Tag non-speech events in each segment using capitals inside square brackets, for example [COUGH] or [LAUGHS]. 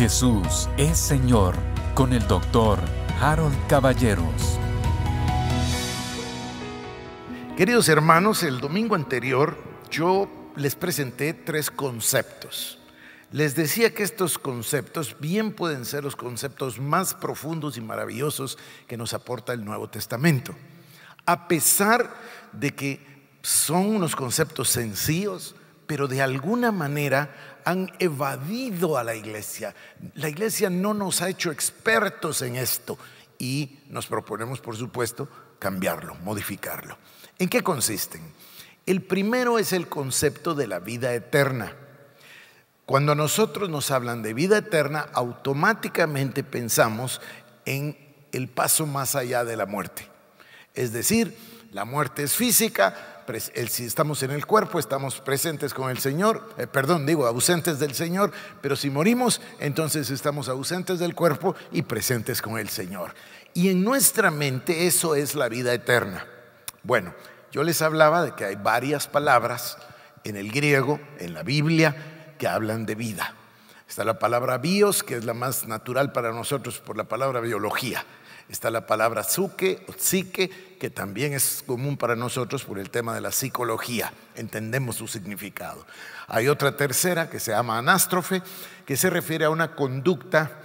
Jesús es Señor con el doctor Harold Caballeros. Queridos hermanos, el domingo anterior yo les presenté tres conceptos. Les decía que estos conceptos bien pueden ser los conceptos más profundos y maravillosos que nos aporta el Nuevo Testamento. A pesar de que son unos conceptos sencillos, pero de alguna manera han evadido a la iglesia. La iglesia no nos ha hecho expertos en esto y nos proponemos, por supuesto, cambiarlo, modificarlo. ¿En qué consisten? El primero es el concepto de la vida eterna. Cuando nosotros nos hablan de vida eterna, automáticamente pensamos en el paso más allá de la muerte. Es decir, la muerte es física, si estamos en el cuerpo, estamos presentes con el Señor, eh, perdón, digo, ausentes del Señor, pero si morimos, entonces estamos ausentes del cuerpo y presentes con el Señor. Y en nuestra mente eso es la vida eterna. Bueno, yo les hablaba de que hay varias palabras en el griego, en la Biblia, que hablan de vida. Está la palabra bios, que es la más natural para nosotros por la palabra biología, Está la palabra psique o psique, que también es común para nosotros por el tema de la psicología. Entendemos su significado. Hay otra tercera que se llama anástrofe, que se refiere a una conducta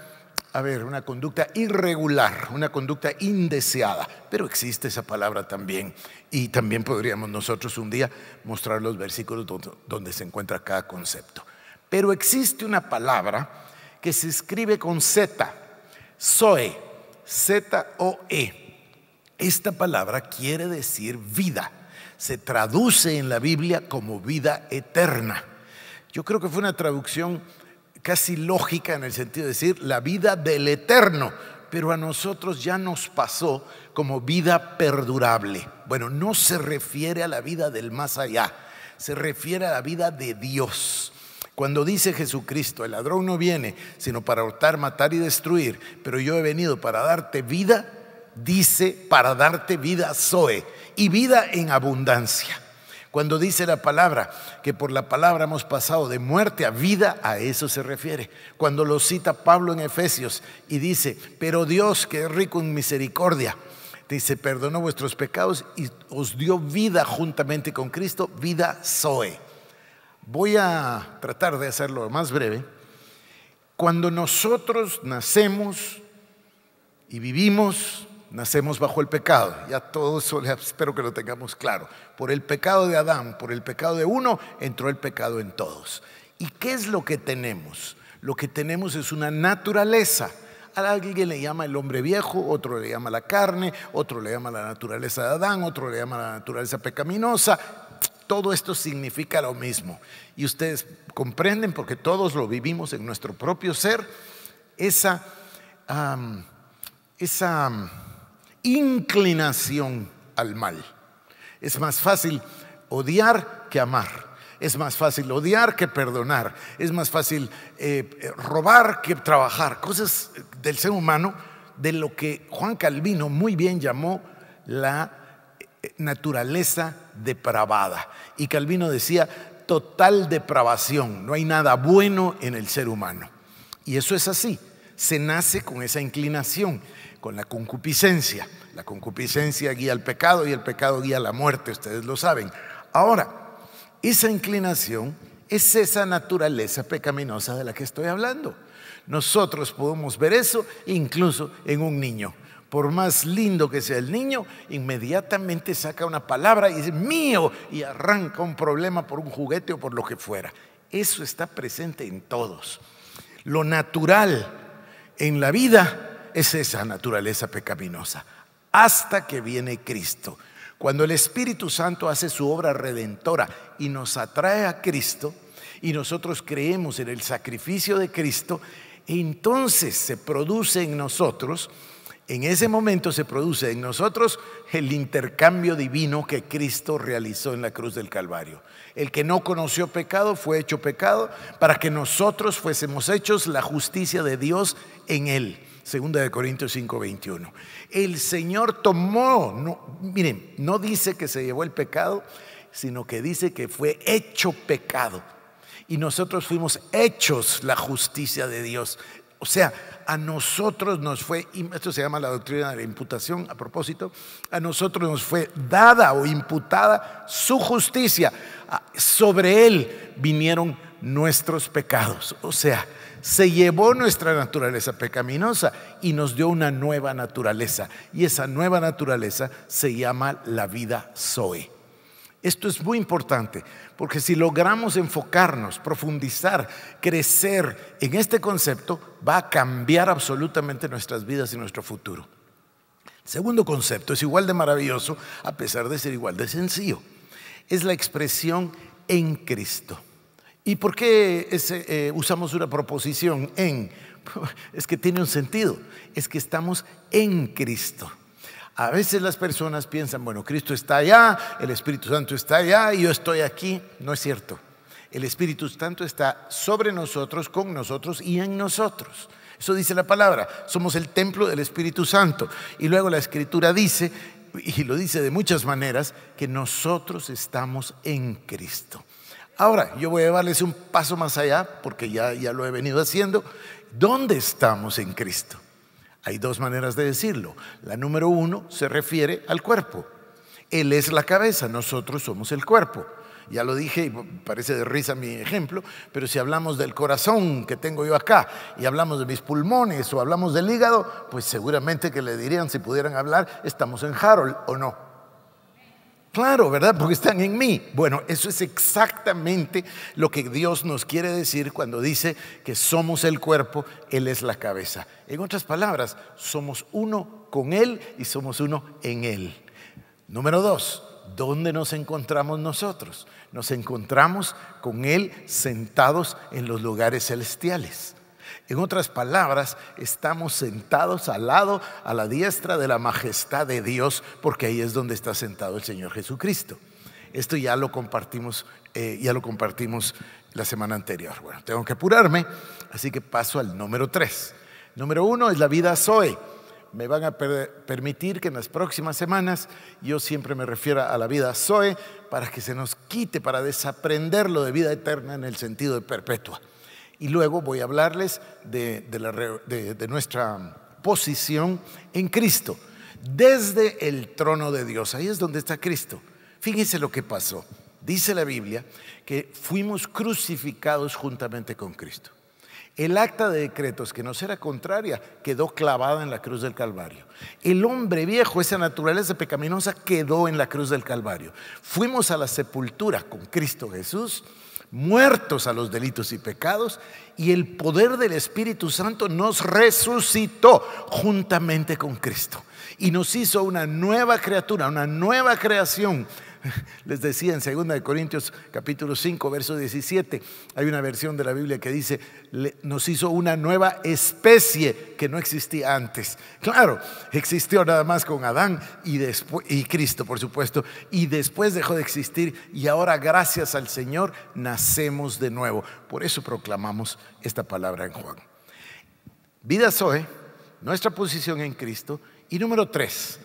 a ver, una conducta irregular, una conducta indeseada, pero existe esa palabra también. Y también podríamos nosotros un día mostrar los versículos donde, se encuentra cada concepto. Pero existe una palabra que se escribe con Z, Zoe, Z-O-E. Esta palabra quiere decir vida. Se traduce en la Biblia como vida eterna. Yo creo que fue una traducción casi lógica en el sentido de decir la vida del eterno, pero a nosotros ya nos pasó como vida perdurable. Bueno, no se refiere a la vida del más allá, se refiere a la vida de Dios. Cuando dice Jesucristo, el ladrón no viene sino para hurtar, matar y destruir, pero yo he venido para darte vida, dice para darte vida Zoe y vida en abundancia. Cuando dice la palabra que por la palabra hemos pasado de muerte a vida, a eso se refiere. Cuando lo cita Pablo en Efesios y dice, pero Dios que es rico en misericordia, dice, perdonó vuestros pecados y os dio vida juntamente con Cristo, vida Zoe. Voy a tratar de hacerlo más breve. Cuando nosotros nacemos y vivimos, nacemos bajo el pecado. Ya todos espero que lo tengamos claro. Por el pecado de Adán, por el pecado de uno, entró el pecado en todos. ¿Y qué es lo que tenemos? Lo que tenemos es una naturaleza. A alguien le llama el hombre viejo, otro le llama la carne, otro le llama la naturaleza de Adán, otro le llama la naturaleza pecaminosa, todo esto significa lo mismo. Y ustedes comprenden, porque todos lo vivimos en nuestro propio ser, esa, esa inclinación al mal. Es más fácil odiar que amar. Es más fácil odiar que perdonar. Es más fácil eh, eh, robar que trabajar. Cosas del ser humano de lo que Juan Calvino muy bien llamó la eh, naturaleza depravada. Y Calvino decía, total depravación, no hay nada bueno en el ser humano. Y eso es así, se nace con esa inclinación, con la concupiscencia. La concupiscencia guía al pecado y el pecado guía a la muerte, ustedes lo saben. Ahora, esa inclinación es esa naturaleza pecaminosa de la que estoy hablando. Nosotros podemos ver eso incluso en un niño. Por más lindo que sea el niño, inmediatamente saca una palabra y dice, mío, y arranca un problema por un juguete o por lo que fuera. Eso está presente en todos. Lo natural en la vida es esa naturaleza pecaminosa, hasta que viene Cristo. Cuando el Espíritu Santo hace su obra redentora y nos atrae a Cristo, y nosotros creemos en el sacrificio de Cristo, entonces se produce en nosotros en ese momento se produce en nosotros el intercambio divino que Cristo realizó en la cruz del Calvario. El que no conoció pecado fue hecho pecado para que nosotros fuésemos hechos la justicia de Dios en él. Segunda de Corintios 5:21. El Señor tomó, no, miren, no dice que se llevó el pecado, sino que dice que fue hecho pecado. Y nosotros fuimos hechos la justicia de Dios. O sea, a nosotros nos fue, esto se llama la doctrina de la imputación a propósito, a nosotros nos fue dada o imputada su justicia. Ah, sobre él vinieron nuestros pecados. O sea, se llevó nuestra naturaleza pecaminosa y nos dio una nueva naturaleza. Y esa nueva naturaleza se llama la vida Zoe. Esto es muy importante, porque si logramos enfocarnos, profundizar, crecer en este concepto, va a cambiar absolutamente nuestras vidas y nuestro futuro. El segundo concepto es igual de maravilloso, a pesar de ser igual de sencillo. Es la expresión en Cristo. ¿Y por qué eh, usamos una proposición en? [LAUGHS] Es que tiene un sentido, es que estamos en Cristo. A veces las personas piensan, bueno, Cristo está allá, el Espíritu Santo está allá y yo estoy aquí. No es cierto. El Espíritu Santo está sobre nosotros, con nosotros y en nosotros. Eso dice la palabra. Somos el templo del Espíritu Santo. Y luego la Escritura dice, y lo dice de muchas maneras, que nosotros estamos en Cristo. Ahora, yo voy a llevarles un paso más allá, porque ya, ya lo he venido haciendo. ¿Dónde estamos en Cristo? Hay dos maneras de decirlo. La número uno se refiere al cuerpo. Él es la cabeza, nosotros somos el cuerpo. Ya lo dije, y parece de risa mi ejemplo, pero si hablamos del corazón que tengo yo acá y hablamos de mis pulmones o hablamos del hígado, pues seguramente que le dirían si pudieran hablar, estamos en Harold o no. Claro, ¿verdad? Porque están en mí. Bueno, eso es exactamente lo que Dios nos quiere decir cuando dice que somos el cuerpo, Él es la cabeza. En otras palabras, somos uno con Él y somos uno en Él. Número dos, ¿dónde nos encontramos nosotros? Nos encontramos con Él sentados en los lugares celestiales. En otras palabras, estamos sentados al lado, a la diestra de la majestad de Dios, porque ahí es donde está sentado el Señor Jesucristo. Esto ya lo compartimos, eh, ya lo compartimos la semana anterior. Bueno, tengo que apurarme, así que paso al número tres. Número uno es la vida Zoe. Me van a permitir que en las próximas semanas yo siempre me refiera a la vida Zoe para que se nos quite, para desaprender lo de vida eterna en el sentido de perpetua. Y luego voy a hablarles de, nuestra posición en Cristo, desde el trono de Dios. Ahí es donde está Cristo. Fíjense lo que pasó. Dice la Biblia que fuimos crucificados juntamente con Cristo. El acta de decretos que nos era contraria quedó clavada en la cruz del Calvario. El hombre viejo, esa naturaleza pecaminosa, quedó en la cruz del Calvario. Fuimos a la sepultura con Cristo Jesús muertos a los delitos y pecados, y el poder del Espíritu Santo nos resucitó juntamente con Cristo y nos hizo una nueva criatura, una nueva creación [LAUGHS] Les decía en 2 Corintios capítulo 5, verso 17, hay una versión de la Biblia que dice, nos hizo una nueva especie que no existía antes. Claro, existió nada más con Adán y, y Cristo, por supuesto, y después dejó de existir y ahora gracias al Señor nacemos de nuevo. Por eso proclamamos esta palabra en Juan. Vida Zoe, nuestra posición en Cristo. Y número tres,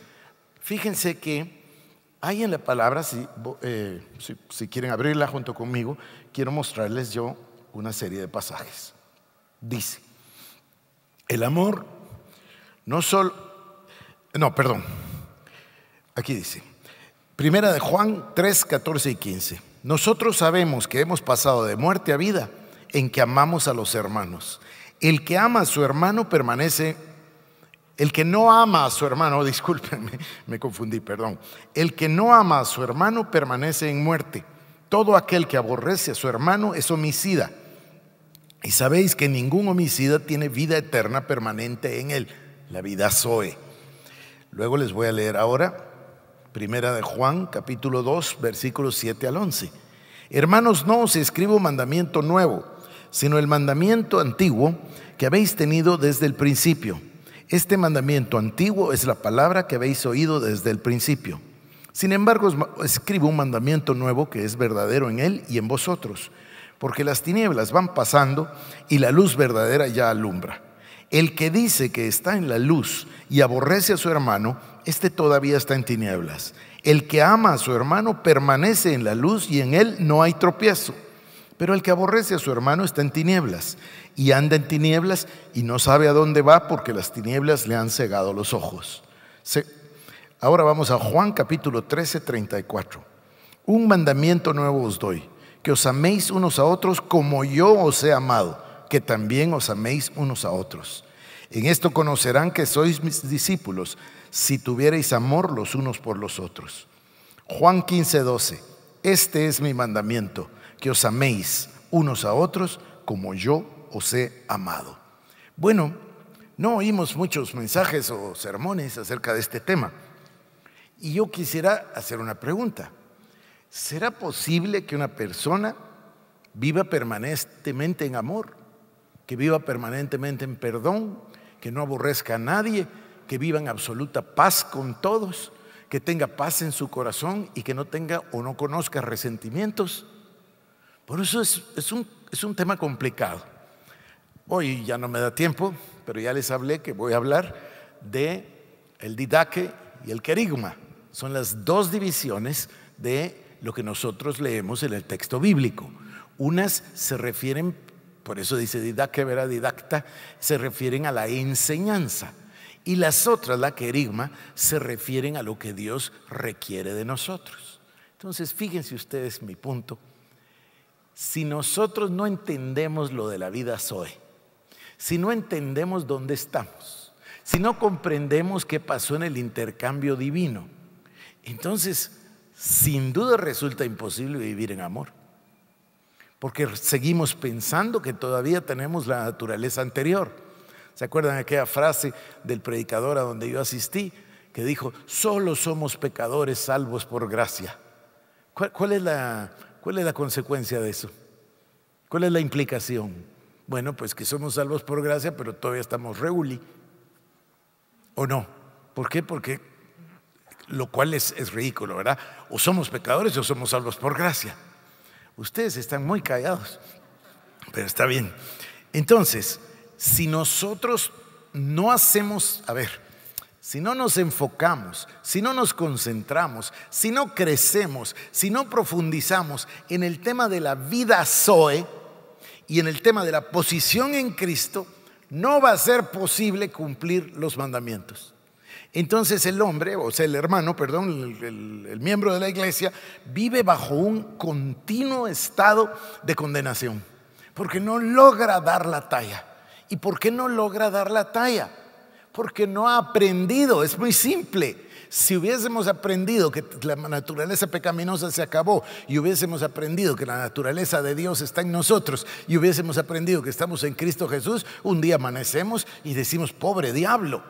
fíjense que hay en la palabra, eh, si, quieren abrirla junto conmigo, quiero mostrarles yo una serie de pasajes. Dice, el amor no solo... No, perdón. Aquí dice, primera de Juan 3, 14 y 15. Nosotros sabemos que hemos pasado de muerte a vida en que amamos a los hermanos. El que ama a su hermano permanece el que no ama a su hermano, [LAUGHS] discúlpenme, me confundí, perdón. El que no ama a su hermano permanece en muerte. Todo aquel que aborrece a su hermano es homicida. Y sabéis que ningún homicida tiene vida eterna permanente en él, la vida Zoe. Luego les voy a leer ahora Primera de Juan, capítulo 2, versículos 7 al 11. Hermanos, no os escribo mandamiento nuevo, sino el mandamiento antiguo que habéis tenido desde el principio. Este mandamiento antiguo es la palabra que habéis oído desde el principio. Sin embargo, escribo un mandamiento nuevo que es verdadero en él y en vosotros, porque las tinieblas van pasando y la luz verdadera ya alumbra. El que dice que está en la luz y aborrece a su hermano, este todavía está en tinieblas. El que ama a su hermano permanece en la luz y en él no hay tropiezo. Pero el que aborrece a su hermano está en tinieblas y anda en tinieblas y no sabe a dónde va porque las tinieblas le han cegado los ojos. Ahora vamos a Juan capítulo 13, 34. Un mandamiento nuevo os doy, que os améis unos a otros como yo os he amado, que también os améis unos a otros. En esto conocerán que sois mis discípulos, si tuviereis amor los unos por los otros. Juan 15, 12. Este es mi mandamiento que os améis unos a otros como yo os he amado. Bueno, no oímos muchos mensajes o sermones acerca de este tema. Y yo quisiera hacer una pregunta. ¿Será posible que una persona viva permanentemente en amor, que viva permanentemente en perdón, que no aborrezca a nadie, que viva en absoluta paz con todos, que tenga paz en su corazón y que no tenga o no conozca resentimientos? Por eso es, un, tema complicado. Hoy ya no me da tiempo, pero ya les hablé que voy a hablar de el didaque y el querigma. Son las dos divisiones de lo que nosotros leemos en el texto bíblico. Unas se refieren, por eso dice didaque, verá didacta, se refieren a la enseñanza. Y las otras, la querigma, se refieren a lo que Dios requiere de nosotros. Entonces, fíjense ustedes mi punto si nosotros no entendemos lo de la vida Zoe, si no entendemos dónde estamos, si no comprendemos qué pasó en el intercambio divino, entonces sin duda resulta imposible vivir en amor. Porque seguimos pensando que todavía tenemos la naturaleza anterior. ¿Se acuerdan aquella frase del predicador a donde yo asistí? que dijo, solo somos pecadores salvos por gracia. cuál es la ¿Cuál es la consecuencia de eso? ¿Cuál es la implicación? Bueno, pues que somos salvos por gracia, pero todavía estamos reuli. ¿O no? ¿Por qué? Porque lo cual es, es ridículo, ¿verdad? O somos pecadores o somos salvos por gracia. Ustedes están muy callados, pero está bien. Entonces, si nosotros no hacemos, a ver, si no nos enfocamos, si no nos concentramos, si no crecemos, si no profundizamos en el tema de la vida Zoe y en el tema de la posición en Cristo, no va a ser posible cumplir los mandamientos. Entonces el hombre, o sea, el hermano, perdón, el, el, miembro de la iglesia, vive bajo un continuo estado de condenación, porque no logra dar la talla. ¿Y por qué no logra dar la talla? Porque no ha aprendido, es muy simple. Si hubiésemos aprendido que la naturaleza pecaminosa se acabó y hubiésemos aprendido que la naturaleza de Dios está en nosotros y hubiésemos aprendido que estamos en Cristo Jesús, un día amanecemos y decimos, pobre diablo,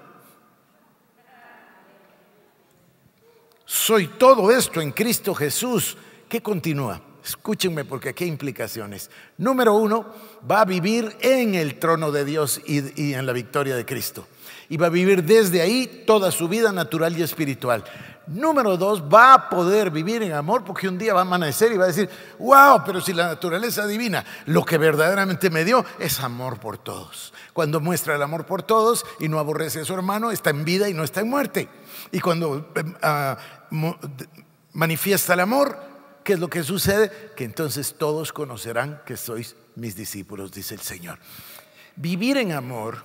soy todo esto en Cristo Jesús. ¿Qué continúa? Escúchenme porque qué implicaciones. Número uno, va a vivir en el trono de Dios y, en la victoria de Cristo. Y va a vivir desde ahí toda su vida natural y espiritual. Número dos, va a poder vivir en amor porque un día va a amanecer y va a decir, wow, pero si la naturaleza divina lo que verdaderamente me dio es amor por todos. Cuando muestra el amor por todos y no aborrece a su hermano, está en vida y no está en muerte. Y cuando eh, ah, manifiesta el amor, ¿Qué es lo que sucede? Que entonces todos conocerán que sois mis discípulos, dice el Señor. Vivir en amor,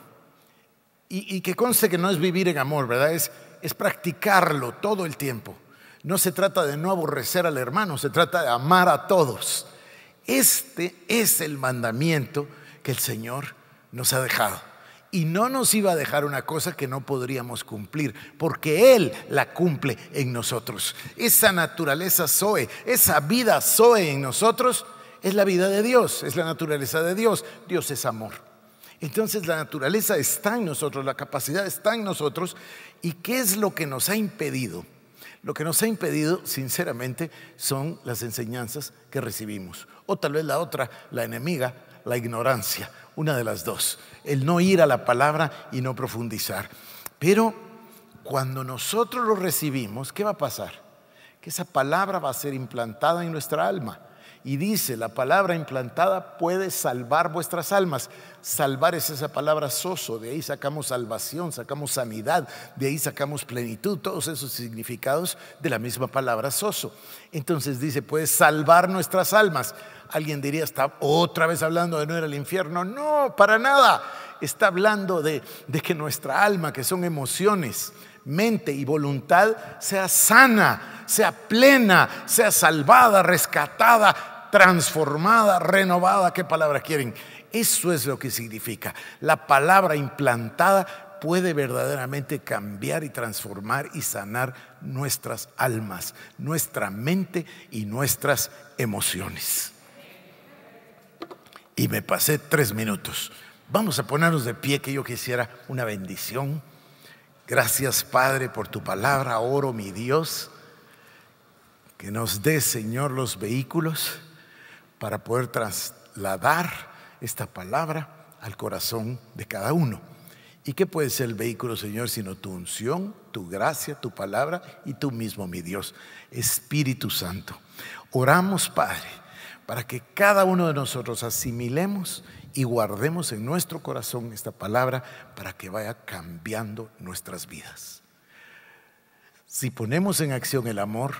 y, que conste que no es vivir en amor, ¿verdad? Es, es practicarlo todo el tiempo. No se trata de no aborrecer al hermano, se trata de amar a todos. Este es el mandamiento que el Señor nos ha dejado y no nos iba a dejar una cosa que no podríamos cumplir, porque Él la cumple en nosotros. Esa naturaleza Zoe, esa vida Zoe en nosotros es la vida de Dios, es la naturaleza de Dios. Dios es amor. Entonces la naturaleza está en nosotros, la capacidad está en nosotros. ¿Y qué es lo que nos ha impedido? Lo que nos ha impedido, sinceramente, son las enseñanzas que recibimos. O tal vez la otra, la enemiga, la ignorancia, una de las dos, el no ir a la palabra y no profundizar. Pero cuando nosotros lo recibimos, ¿qué va a pasar? Que esa palabra va a ser implantada en nuestra alma y dice, la palabra implantada puede salvar vuestras almas. Salvar es esa palabra soso, de ahí sacamos salvación, sacamos sanidad, de ahí sacamos plenitud, todos esos significados de la misma palabra soso. Entonces dice, puede salvar nuestras almas. Alguien diría, está otra vez hablando de no ir al infierno. No, para nada. Está hablando de, de que nuestra alma, que son emociones, mente y voluntad, sea sana, sea plena, sea salvada, rescatada, transformada, renovada, ¿qué palabra quieren? Eso es lo que significa. La palabra implantada puede verdaderamente cambiar y transformar y sanar nuestras almas, nuestra mente y nuestras emociones. Y me pasé tres minutos. Vamos a ponernos de pie que yo quisiera una bendición. Gracias Padre por tu palabra. Oro mi Dios que nos dé, Señor, los vehículos para poder trasladar esta palabra al corazón de cada uno. ¿Y qué puede ser el vehículo, Señor, sino tu unción, tu gracia, tu palabra y tú mismo, mi Dios, Espíritu Santo? Oramos, Padre, para que cada uno de nosotros asimilemos y guardemos en nuestro corazón esta palabra para que vaya cambiando nuestras vidas. Si ponemos en acción el amor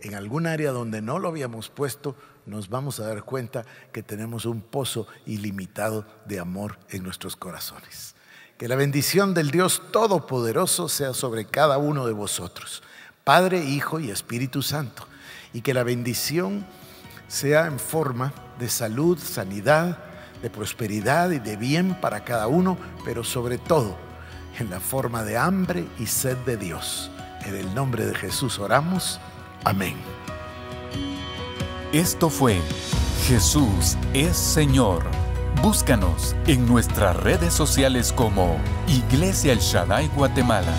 en algún área donde no lo habíamos puesto, nos vamos a dar cuenta que tenemos un pozo ilimitado de amor en nuestros corazones. Que la bendición del Dios Todopoderoso sea sobre cada uno de vosotros, Padre, Hijo y Espíritu Santo. Y que la bendición sea en forma de salud, sanidad, de prosperidad y de bien para cada uno, pero sobre todo en la forma de hambre y sed de Dios. En el nombre de Jesús oramos. Amén. Esto fue Jesús es Señor. Búscanos en nuestras redes sociales como Iglesia El Shaddai Guatemala.